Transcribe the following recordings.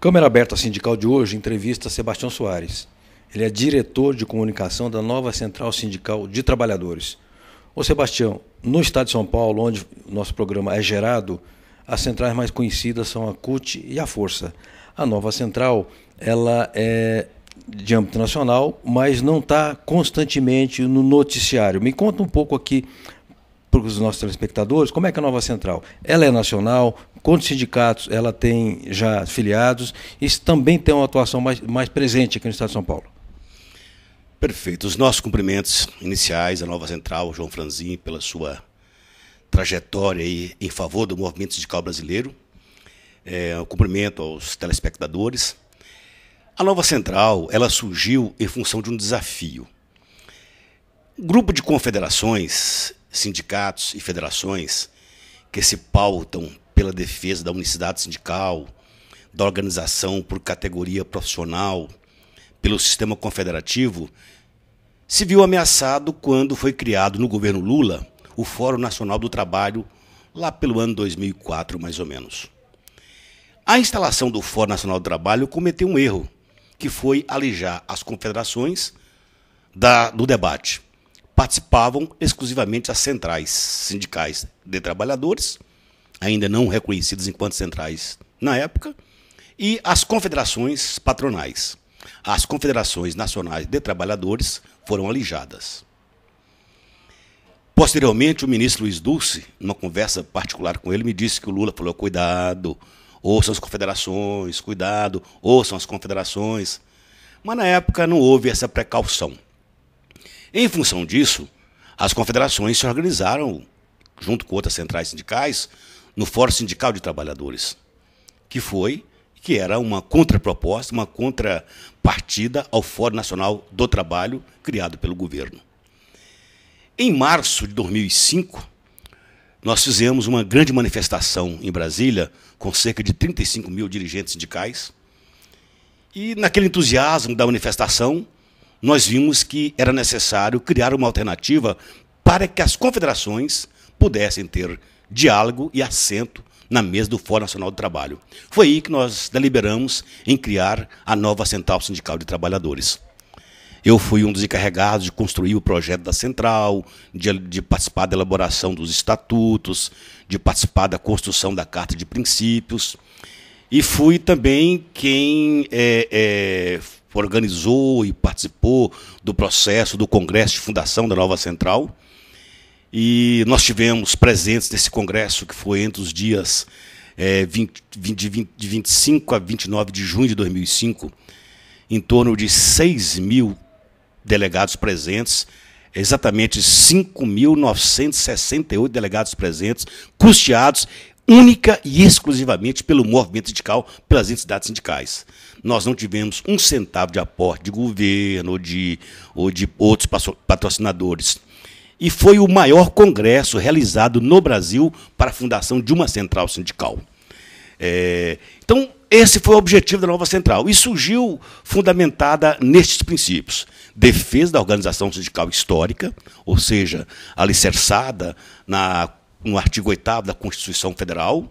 Câmara Aberta Sindical de hoje entrevista Sebastião Soares. Ele é diretor de comunicação da nova Central Sindical de Trabalhadores. Ô Sebastião, no estado de São Paulo, onde o nosso programa é gerado, as centrais mais conhecidas são a CUT e a Força. A nova central, ela é de âmbito nacional, mas não está constantemente no noticiário. Me conta um pouco aqui para os nossos telespectadores como é que é a Nova Central ela é nacional, quantos sindicatos ela tem já filiados, isso também tem uma atuação mais, mais presente aqui no Estado de São Paulo. Perfeito. Os nossos cumprimentos iniciais à Nova Central, João Franzin, pela sua trajetória aí em favor do movimento sindical brasileiro. É, um cumprimento aos telespectadores. A Nova Central ela surgiu em função de um desafio. grupo de confederações sindicatos e federações que se pautam pela defesa da unicidade sindical, da organização por categoria profissional, pelo sistema confederativo, se viu ameaçado quando foi criado no governo Lula o Fórum Nacional do Trabalho, lá pelo ano 2004, mais ou menos. A instalação do Fórum Nacional do Trabalho cometeu um erro, que foi alijar as confederações da, do debate participavam exclusivamente as centrais sindicais de trabalhadores, ainda não reconhecidas enquanto centrais na época, e as confederações patronais. As confederações nacionais de trabalhadores foram alijadas. Posteriormente, o ministro Luiz Dulce, numa conversa particular com ele, me disse que o Lula falou: cuidado, ouçam as confederações, cuidado, ouçam as confederações. Mas na época não houve essa precaução. Em função disso, as confederações se organizaram, junto com outras centrais sindicais, no Fórum Sindical de Trabalhadores, que foi que era uma contraproposta, uma contrapartida ao Fórum Nacional do Trabalho criado pelo governo. Em março de 2005, nós fizemos uma grande manifestação em Brasília, com cerca de 35 mil dirigentes sindicais. E, naquele entusiasmo da manifestação, nós vimos que era necessário criar uma alternativa para que as confederações pudessem ter diálogo e assento na mesa do Fórum Nacional do Trabalho. Foi aí que nós deliberamos em criar a nova Central Sindical de Trabalhadores. Eu fui um dos encarregados de construir o projeto da central, de, de, participar da elaboração dos estatutos, de participar da construção da Carta de Princípios. E fui também quem é, é, organizou e participou do processo do Congresso de Fundação da Nova Central. E nós tivemos presentes nesse congresso que foi entre os dias é, 20, 20, 20, de 25 a 29 de junho de 2005, em torno de 6 mil delegados presentes, exatamente 5.968 delegados presentes, custeados única e exclusivamente pelo movimento sindical, pelas entidades sindicais nós não tivemos um centavo de aporte de governo ou de, ou de outros patrocinadores. E foi o maior congresso realizado no Brasil para a fundação de uma central sindical. É, então, esse foi o objetivo da nova central e surgiu fundamentada nestes princípios: defesa da organização sindical histórica, ou seja, alicerçada na, no artigo 8 da Constituição Federal,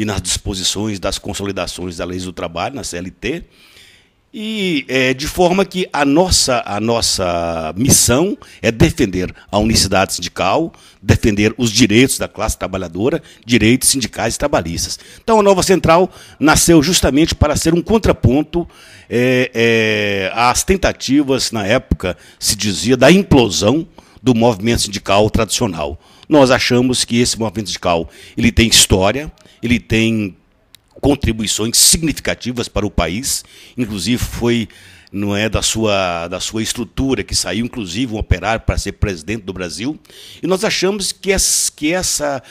e nas disposições das consolidações da lei do trabalho, na CLT, e é, de forma que a nossa, a nossa missão é defender a unicidade sindical, defender os direitos da classe trabalhadora, direitos sindicais e trabalhistas. Então a nova central nasceu justamente para ser um contraponto é, é, às tentativas, na época se dizia, da implosão do movimento sindical tradicional nós achamos que esse movimento sindical ele tem história, ele tem contribuições significativas para o país, inclusive foi não é da sua, da sua estrutura que saiu inclusive um operário para ser presidente do Brasil, e nós achamos que, que essa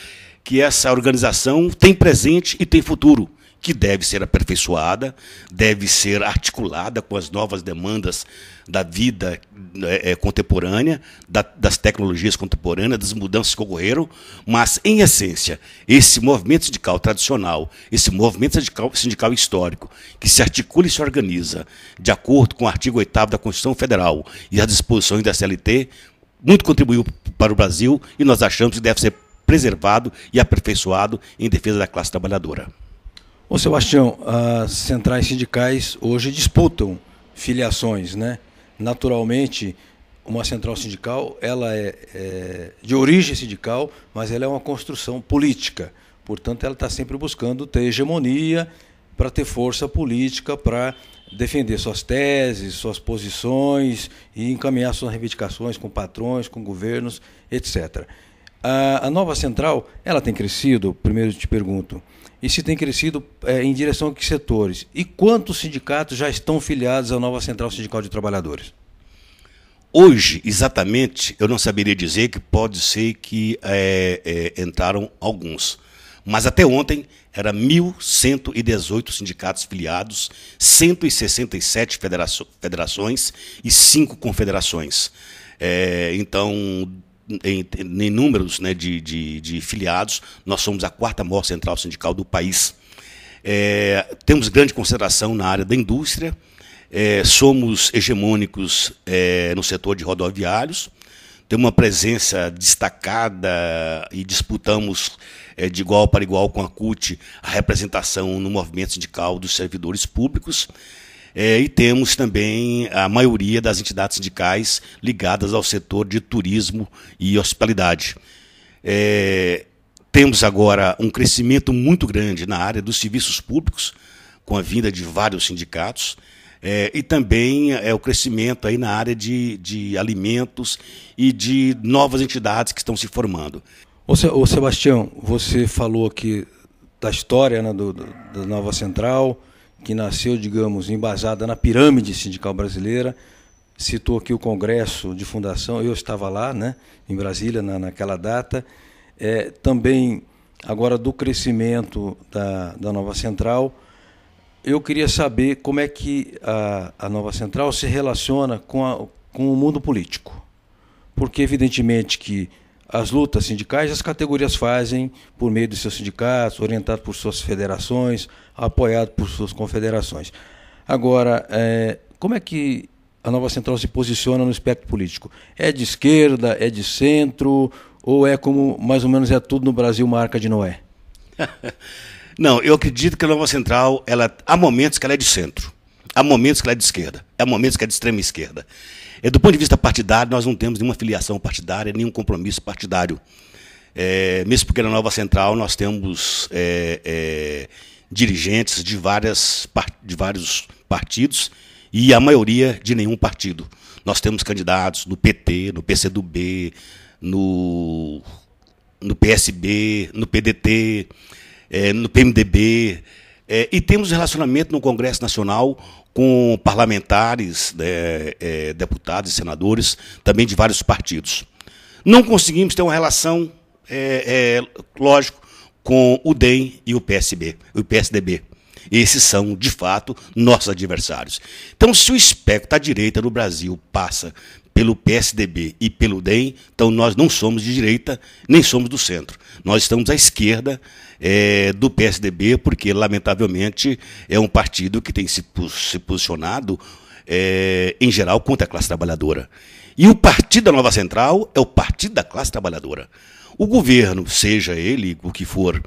que essa organização tem presente e tem futuro que deve ser aperfeiçoada, deve ser articulada com as novas demandas da vida né, é, contemporânea, da, das tecnologias contemporâneas, das mudanças que ocorreram, mas, em essência, esse movimento sindical tradicional, esse movimento sindical, sindical histórico, que se articula e se organiza de acordo com o artigo 8 da Constituição Federal e as disposições da CLT, muito contribuiu para o Brasil e nós achamos que deve ser preservado e aperfeiçoado em defesa da classe trabalhadora. Ô Sebastião, as centrais sindicais hoje disputam filiações, né? Naturalmente, uma central sindical, ela é, é, de origem sindical, mas ela é uma construção política. Portanto, ela está sempre buscando ter hegemonia para ter força política para defender suas teses, suas posições e encaminhar suas reivindicações com patrões, com governos, etc. A, a nova central, ela tem crescido? Primeiro te pergunto e se tem crescido é, em direção a que setores? E quantos sindicatos já estão filiados à nova Central Sindical de Trabalhadores? Hoje, exatamente, eu não saberia dizer que pode ser que é, é, entraram alguns. Mas até ontem era 1.118 sindicatos filiados, 167 federações e 5 confederações. É, então, em, em números né, de, de, de, filiados, nós somos a quarta maior central sindical do país. É, temos grande concentração na área da indústria, é, somos hegemônicos é, no setor de rodoviários, temos uma presença destacada e disputamos é, de igual para igual com a CUT a representação no movimento sindical dos servidores públicos. É, e temos também a maioria das entidades sindicais ligadas ao setor de turismo e hospitalidade. É, temos agora um crescimento muito grande na área dos serviços públicos, com a vinda de vários sindicatos, é, e também é, o crescimento aí na área de, de alimentos e de novas entidades que estão se formando. Ô Sebastião, você falou aqui da história né, do, do, da nova central, que nasceu, digamos, embasada na pirâmide sindical brasileira. Citou aqui o Congresso de Fundação, eu estava lá, né, em Brasília, na, naquela data. É, também, agora, do crescimento da, da nova central, eu queria saber como é que a, a nova central se relaciona com, a, com o mundo político. Porque, evidentemente, que as lutas sindicais as categorias fazem por meio dos seus sindicatos, orientado por suas federações, apoiado por suas confederações. Agora, é, como é que a nova central se posiciona no espectro político? É de esquerda, é de centro, ou é como mais ou menos é tudo no Brasil marca de Noé? Não, eu acredito que a nova central, ela, há momentos que ela é de centro. Há momentos que ela é de esquerda, há momentos que é de extrema esquerda. E, é, do ponto de vista partidário, nós não temos nenhuma filiação partidária, nenhum compromisso partidário. É, mesmo porque na Nova Central nós temos é, é, dirigentes de, várias, de vários partidos e a maioria de nenhum partido. Nós temos candidatos no PT, no PCdoB, no, no PSB, no PDT, é, no PMDB. É, e temos relacionamento no Congresso Nacional com parlamentares, né, é, deputados e senadores, também de vários partidos. Não conseguimos ter uma relação, é, é lógico, com o DEM e o PSB, o PSDB. Esses são, de fato, nossos adversários. Então, se o espectro da direita no Brasil passa pelo PSDB e pelo DEM, então nós não somos de direita nem somos do centro. Nós estamos à esquerda é, do PSDB, porque, lamentavelmente, é um partido que tem se, se posicionado, é, em geral, contra a classe trabalhadora. E o Partido da Nova Central é o Partido da Classe Trabalhadora. O governo, seja ele o que for,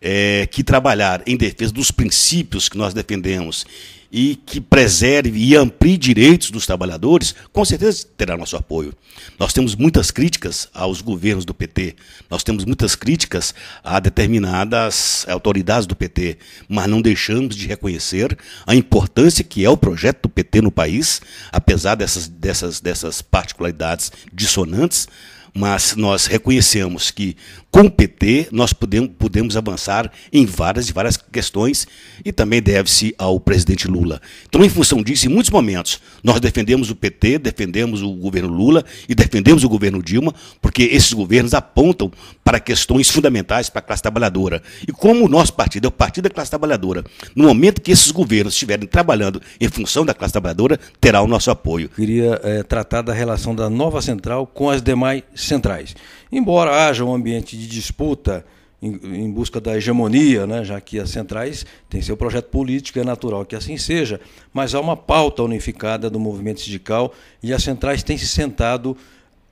é, que trabalhar em defesa dos princípios que nós defendemos e que preserve e amplie direitos dos trabalhadores, com certeza terá nosso apoio. Nós temos muitas críticas aos governos do PT, nós temos muitas críticas a determinadas autoridades do PT, mas não deixamos de reconhecer a importância que é o projeto do PT no país, apesar dessas, dessas, dessas particularidades dissonantes mas nós reconhecemos que com o PT nós podemos, podemos avançar em várias e várias questões e também deve-se ao presidente Lula. Então, em função disso, em muitos momentos, nós defendemos o PT, defendemos o governo Lula e defendemos o governo Dilma, porque esses governos apontam para questões fundamentais para a classe trabalhadora. E como o nosso partido é o partido da classe trabalhadora, no momento que esses governos estiverem trabalhando em função da classe trabalhadora, terá o nosso apoio. Eu queria é, tratar da relação da nova central com as demais centrais. Embora haja um ambiente de disputa em, em busca da hegemonia, né, já que as centrais têm seu projeto político, é natural que assim seja, mas há uma pauta unificada do movimento sindical e as centrais têm se sentado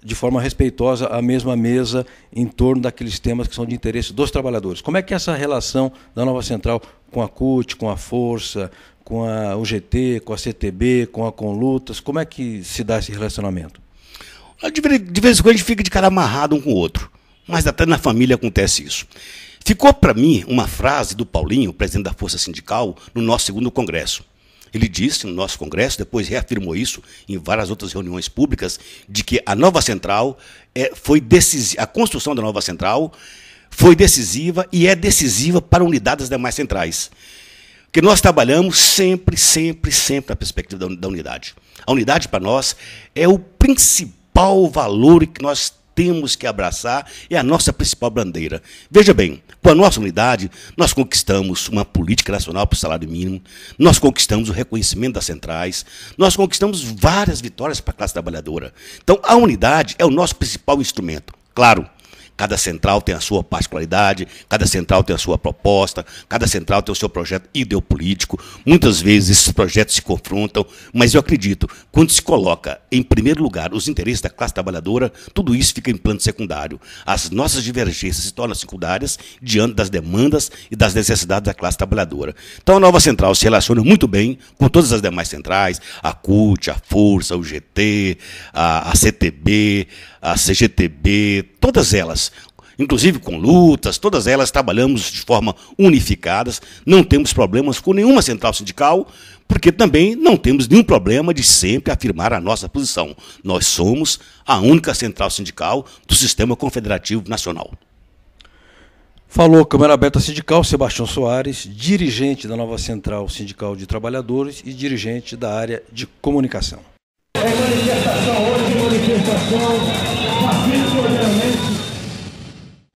de forma respeitosa à mesma mesa em torno daqueles temas que são de interesse dos trabalhadores. Como é que é essa relação da nova central com a CUT, com a Força, com a UGT, com a CTB, com a Conlutas, como é que se dá esse relacionamento? De vez em quando a gente fica de cara amarrado um com o outro. Mas até na família acontece isso. Ficou para mim uma frase do Paulinho, presidente da Força Sindical, no nosso segundo congresso. Ele disse no nosso congresso, depois reafirmou isso em várias outras reuniões públicas, de que a nova central é, foi decisiva, a construção da nova central foi decisiva e é decisiva para a unidade das demais centrais. Porque nós trabalhamos sempre, sempre, sempre na perspectiva da unidade. A unidade para nós é o principal principal valor que nós temos que abraçar é a nossa principal bandeira. Veja bem, com a nossa unidade, nós conquistamos uma política nacional para o salário mínimo, nós conquistamos o reconhecimento das centrais, nós conquistamos várias vitórias para a classe trabalhadora. Então, a unidade é o nosso principal instrumento. Claro, Cada central tem a sua particularidade, cada central tem a sua proposta, cada central tem o seu projeto ideopolítico. Muitas vezes esses projetos se confrontam, mas eu acredito, quando se coloca em primeiro lugar os interesses da classe trabalhadora, tudo isso fica em plano secundário. As nossas divergências se tornam secundárias diante das demandas e das necessidades da classe trabalhadora. Então a nova central se relaciona muito bem com todas as demais centrais, a CUT, a Força, o GT, a, a CTB, a CGTB, todas elas, inclusive com lutas, todas elas trabalhamos de forma unificadas, não temos problemas com nenhuma central sindical, porque também não temos nenhum problema de sempre afirmar a nossa posição. Nós somos a única central sindical do sistema confederativo nacional. Falou Câmara Aberta Sindical, Sebastião Soares, dirigente da nova Central Sindical de Trabalhadores e dirigente da área de comunicação. É manifestação hoje, é manifestação